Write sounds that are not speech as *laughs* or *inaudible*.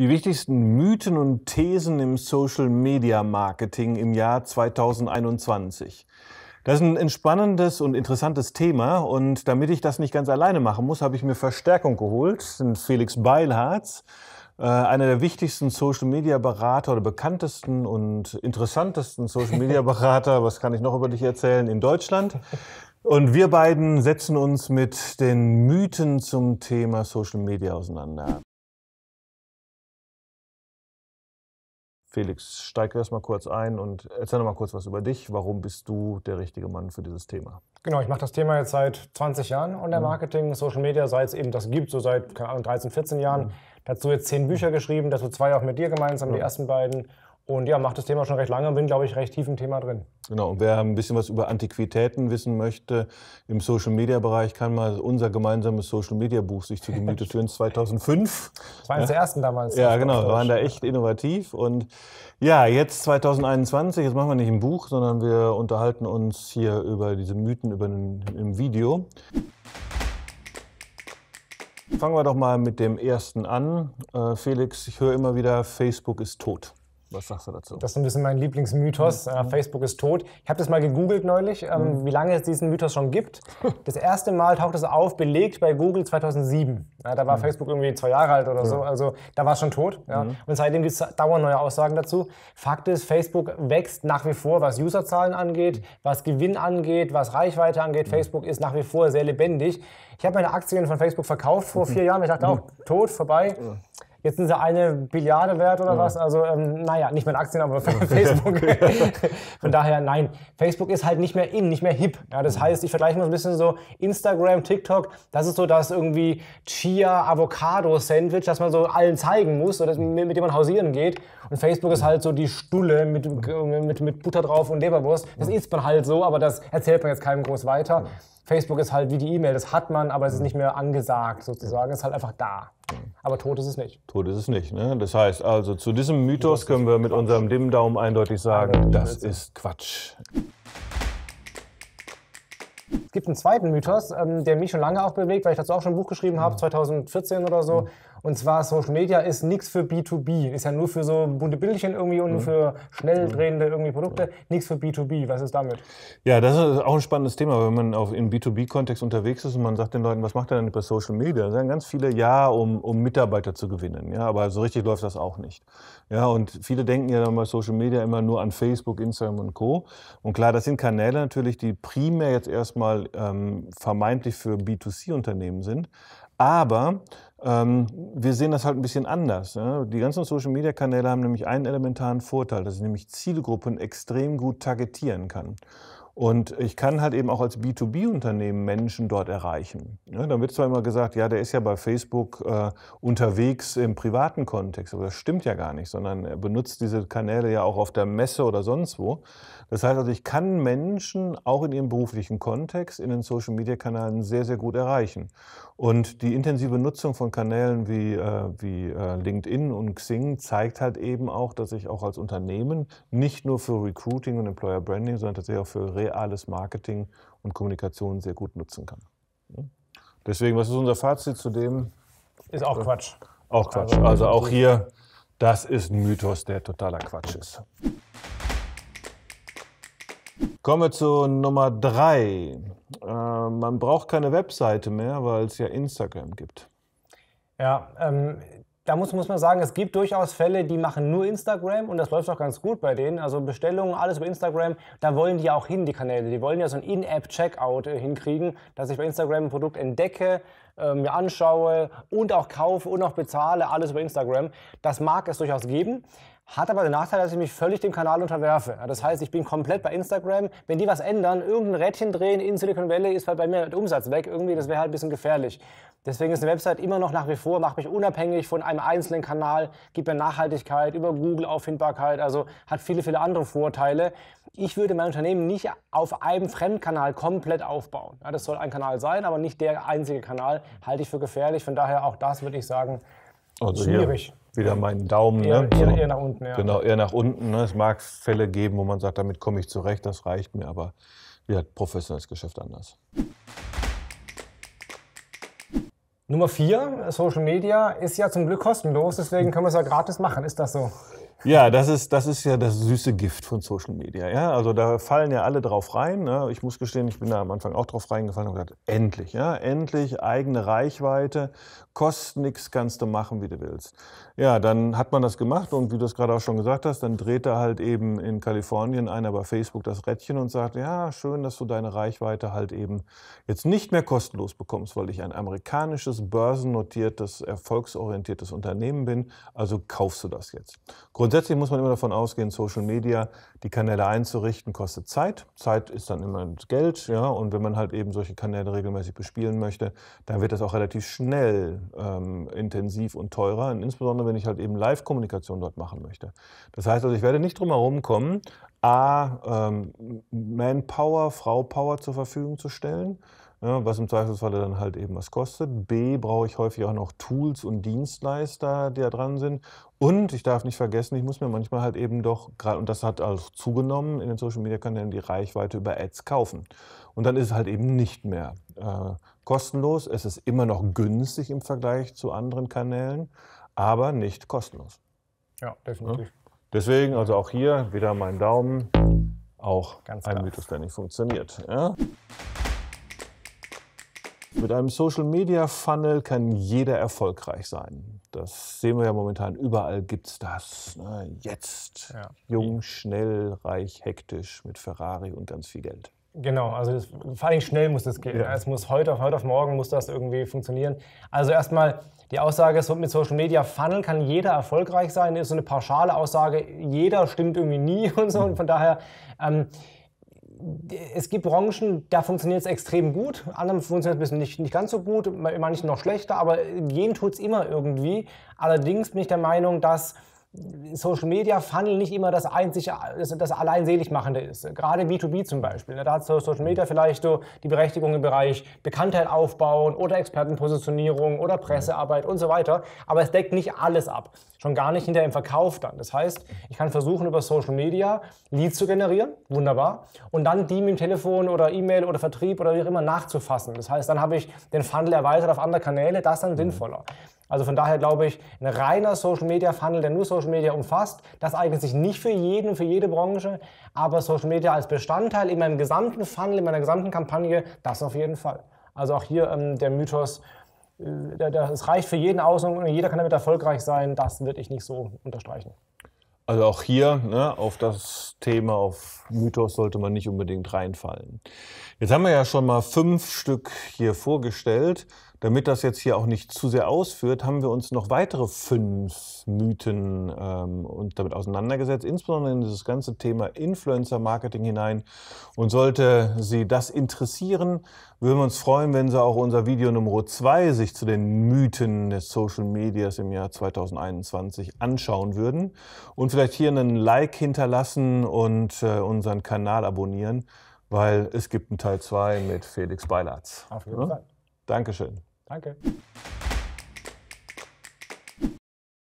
Die wichtigsten Mythen und Thesen im Social Media Marketing im Jahr 2021. Das ist ein entspannendes und interessantes Thema und damit ich das nicht ganz alleine machen muss, habe ich mir Verstärkung geholt. Das sind Felix Beilharz, äh, einer der wichtigsten Social Media Berater oder bekanntesten und interessantesten Social Media *laughs* Berater, was kann ich noch über dich erzählen, in Deutschland. Und wir beiden setzen uns mit den Mythen zum Thema Social Media auseinander. Felix, steig erst mal kurz ein und erzähl noch mal kurz was über dich. Warum bist du der richtige Mann für dieses Thema? Genau, ich mache das Thema jetzt seit 20 Jahren Online-Marketing, mhm. Social Media, seit es eben das gibt, so seit keine Ahnung, 13, 14 Jahren. Mhm. Dazu jetzt zehn Bücher geschrieben, dazu zwei auch mit dir gemeinsam, ja. die mhm. ersten beiden. Und ja, macht das Thema schon recht lange und bin, glaube ich, recht tief im Thema drin. Genau, und wer ein bisschen was über Antiquitäten wissen möchte, im Social-Media-Bereich kann mal unser gemeinsames Social-Media-Buch sich zu Gemüte führen, 2005. *laughs* Das war eines der ersten damals. Ja, genau, wir waren da echt innovativ. Und ja, jetzt 2021, jetzt machen wir nicht ein Buch, sondern wir unterhalten uns hier über diese Mythen über ein, im Video. Fangen wir doch mal mit dem ersten an. Äh, Felix, ich höre immer wieder, Facebook ist tot. Was sagst du dazu? Das ist ein bisschen mein Lieblingsmythos. Mhm. Äh, Facebook ist tot. Ich habe das mal gegoogelt neulich, ähm, mhm. wie lange es diesen Mythos schon gibt. Hm. Das erste Mal taucht es auf, belegt bei Google 2007. Ja, da war mhm. Facebook irgendwie zwei Jahre alt oder ja. so. Also da war es schon tot. Ja. Mhm. Und seitdem gibt es dauernd neue Aussagen dazu. Fakt ist, Facebook wächst nach wie vor, was Userzahlen angeht, was Gewinn angeht, was Reichweite angeht. Mhm. Facebook ist nach wie vor sehr lebendig. Ich habe meine Aktien von Facebook verkauft vor vier Jahren. Ich dachte auch, tot, vorbei. Jetzt sind sie eine Billiarde wert oder ja. was. Also ähm, naja, nicht mehr Aktien, aber *laughs* *laughs* Facebook. *laughs* Von daher nein. Facebook ist halt nicht mehr in, nicht mehr hip. Ja, das mhm. heißt, ich vergleiche mal ein bisschen so Instagram, TikTok. Das ist so das irgendwie Chia-Avocado-Sandwich, das man so allen zeigen muss, oder mhm. mit, mit dem man hausieren geht. Und Facebook ist mhm. halt so die Stulle mit, mit, mit Butter drauf und Leberwurst. Das isst man halt so, aber das erzählt man jetzt keinem groß weiter. Facebook ist halt wie die E-Mail, das hat man, aber es ist mhm. nicht mehr angesagt sozusagen, es ist halt einfach da. Mhm. Aber tot ist es nicht. Tot ist es nicht. Ne? Das heißt also, zu diesem Mythos können wir mit unserem Dimmdaum eindeutig sagen, das ist Quatsch gibt einen zweiten Mythos, ähm, der mich schon lange auch bewegt, weil ich dazu auch schon ein Buch geschrieben habe, 2014 mhm. oder so. Mhm. Und zwar Social Media ist nichts für B2B, ist ja nur für so bunte Bildchen irgendwie und mhm. für schnell mhm. drehende irgendwie Produkte, nichts für B2B. Was ist damit? Ja, das ist auch ein spannendes Thema, wenn man auf, im B2B-Kontext unterwegs ist und man sagt den Leuten, was macht ihr denn über Social Media? Da sagen ganz viele, ja, um, um Mitarbeiter zu gewinnen. Ja, aber so richtig läuft das auch nicht. Ja, und viele denken ja dann bei Social Media immer nur an Facebook, Instagram und Co. Und klar, das sind Kanäle natürlich, die primär jetzt erstmal ähm, vermeintlich für B2C-Unternehmen sind. Aber ähm, wir sehen das halt ein bisschen anders. Ne? Die ganzen Social-Media-Kanäle haben nämlich einen elementaren Vorteil, dass ich nämlich Zielgruppen extrem gut targetieren kann. Und ich kann halt eben auch als B2B-Unternehmen Menschen dort erreichen. Ja, ne, dann wird zwar immer gesagt, ja, der ist ja bei Facebook äh, unterwegs im privaten Kontext, aber das stimmt ja gar nicht, sondern er benutzt diese Kanäle ja auch auf der Messe oder sonst wo. Das heißt also, ich kann Menschen auch in ihrem beruflichen Kontext in den Social-Media-Kanälen sehr, sehr gut erreichen. Und die intensive Nutzung von Kanälen wie, äh, wie äh, LinkedIn und Xing zeigt halt eben auch, dass ich auch als Unternehmen nicht nur für Recruiting und Employer Branding, sondern tatsächlich auch für reales Marketing und Kommunikation sehr gut nutzen kann. Deswegen, was ist unser Fazit zu dem? Ist auch Quatsch. Auch Quatsch. Also, also auch hier, das ist ein Mythos, der totaler Quatsch ist. Kommen wir zu Nummer drei. Äh, man braucht keine Webseite mehr, weil es ja Instagram gibt. Ja, ähm, da muss, muss man sagen, es gibt durchaus Fälle, die machen nur Instagram und das läuft auch ganz gut bei denen. Also Bestellungen, alles über Instagram, da wollen die auch hin, die Kanäle. Die wollen ja so ein In-App-Checkout äh, hinkriegen, dass ich bei Instagram ein Produkt entdecke, äh, mir anschaue und auch kaufe und auch bezahle, alles über Instagram. Das mag es durchaus geben. Hat aber den Nachteil, dass ich mich völlig dem Kanal unterwerfe. Das heißt, ich bin komplett bei Instagram. Wenn die was ändern, irgendein Rädchen drehen in Silicon Valley, ist halt bei mir der Umsatz weg. Irgendwie, das wäre halt ein bisschen gefährlich. Deswegen ist eine Website immer noch nach wie vor, macht mich unabhängig von einem einzelnen Kanal, gibt mir Nachhaltigkeit, über Google Auffindbarkeit, also hat viele, viele andere Vorteile. Ich würde mein Unternehmen nicht auf einem Fremdkanal komplett aufbauen. Ja, das soll ein Kanal sein, aber nicht der einzige Kanal, halte ich für gefährlich. Von daher auch das würde ich sagen, also schwierig. Wieder meinen Daumen. Eher, ne? eher, eher nach unten, ja. Genau, eher nach unten. Ne? Es mag Fälle geben, wo man sagt, damit komme ich zurecht, das reicht mir, aber wie hat professionelles Geschäft anders? Nummer vier, Social Media, ist ja zum Glück kostenlos, deswegen können wir es ja gratis machen. Ist das so? Ja, das ist, das ist ja das süße Gift von Social Media. Ja? Also da fallen ja alle drauf rein. Ne? Ich muss gestehen, ich bin da am Anfang auch drauf reingefallen und gesagt, endlich, ja, endlich eigene Reichweite, kostet nichts, kannst du machen, wie du willst. Ja, dann hat man das gemacht und wie du es gerade auch schon gesagt hast, dann dreht da halt eben in Kalifornien einer bei Facebook das Rädchen und sagt, ja, schön, dass du deine Reichweite halt eben jetzt nicht mehr kostenlos bekommst, weil ich ein amerikanisches, börsennotiertes, erfolgsorientiertes Unternehmen bin. Also kaufst du das jetzt. Grundsätzlich grundsätzlich muss man immer davon ausgehen, Social Media, die Kanäle einzurichten, kostet Zeit. Zeit ist dann immer Geld, ja. Und wenn man halt eben solche Kanäle regelmäßig bespielen möchte, dann wird das auch relativ schnell ähm, intensiv und teurer. Und insbesondere, wenn ich halt eben Live-Kommunikation dort machen möchte. Das heißt also, ich werde nicht drum herum kommen, A, ähm, Manpower, Frau Power zur Verfügung zu stellen ja, was im Zweifelsfalle dann halt eben was kostet. B, brauche ich häufig auch noch Tools und Dienstleister, die da dran sind. Und ich darf nicht vergessen, ich muss mir manchmal halt eben doch, und das hat auch zugenommen in den Social-Media-Kanälen, die Reichweite über Ads kaufen. Und dann ist es halt eben nicht mehr äh, kostenlos. Es ist immer noch günstig im Vergleich zu anderen Kanälen, aber nicht kostenlos. Ja, definitiv. Ja? Deswegen also auch hier wieder mein Daumen. Auch Ganz ein Mythos, der nicht funktioniert. Ja? Mit einem Social Media Funnel kann jeder erfolgreich sein. Das sehen wir ja momentan. Überall gibt es das. Ne? Jetzt. Ja. Jung, schnell, reich, hektisch, mit Ferrari und ganz viel Geld. Genau, also das, vor allem schnell muss das gehen. Ja. Es muss heute auf heute auf morgen muss das irgendwie funktionieren. Also erstmal die Aussage, es mit Social Media Funnel kann jeder erfolgreich sein, das ist so eine pauschale Aussage. Jeder stimmt irgendwie nie *laughs* und so. Und von daher ähm, es gibt Branchen, da funktioniert es extrem gut, anderen funktioniert es ein bisschen nicht, nicht ganz so gut, manchen noch schlechter, aber gehen tut es immer irgendwie. Allerdings bin ich der Meinung, dass Social Media Funnel nicht immer das einzig, das, das allein seligmachende ist. Gerade B2B zum Beispiel. Ne, da hat Social Media vielleicht so die Berechtigung im Bereich Bekanntheit aufbauen oder Expertenpositionierung oder Pressearbeit und so weiter. Aber es deckt nicht alles ab. Schon gar nicht hinter dem Verkauf dann. Das heißt, ich kann versuchen, über Social Media Leads zu generieren. Wunderbar. Und dann die mit dem Telefon oder E-Mail oder Vertrieb oder wie auch immer nachzufassen. Das heißt, dann habe ich den Funnel erweitert auf andere Kanäle. Das ist dann mhm. sinnvoller. Also von daher glaube ich, ein reiner Social Media Funnel, der nur Social Media umfasst, das eignet sich nicht für jeden für jede Branche, aber Social Media als Bestandteil in meinem gesamten Funnel, in meiner gesamten Kampagne, das auf jeden Fall. Also auch hier ähm, der Mythos, äh, das reicht für jeden aus und jeder kann damit erfolgreich sein, das würde ich nicht so unterstreichen. Also auch hier ne, auf das Thema, auf Mythos sollte man nicht unbedingt reinfallen. Jetzt haben wir ja schon mal fünf Stück hier vorgestellt. Damit das jetzt hier auch nicht zu sehr ausführt, haben wir uns noch weitere fünf Mythen ähm, und damit auseinandergesetzt, insbesondere in dieses ganze Thema Influencer-Marketing hinein. Und sollte Sie das interessieren, würden wir uns freuen, wenn Sie auch unser Video Nummer 2 sich zu den Mythen des Social Medias im Jahr 2021 anschauen würden und vielleicht hier einen Like hinterlassen und äh, unseren Kanal abonnieren, weil es gibt einen Teil 2 mit Felix Beilatz. Auf jeden Fall. Dankeschön. Danke.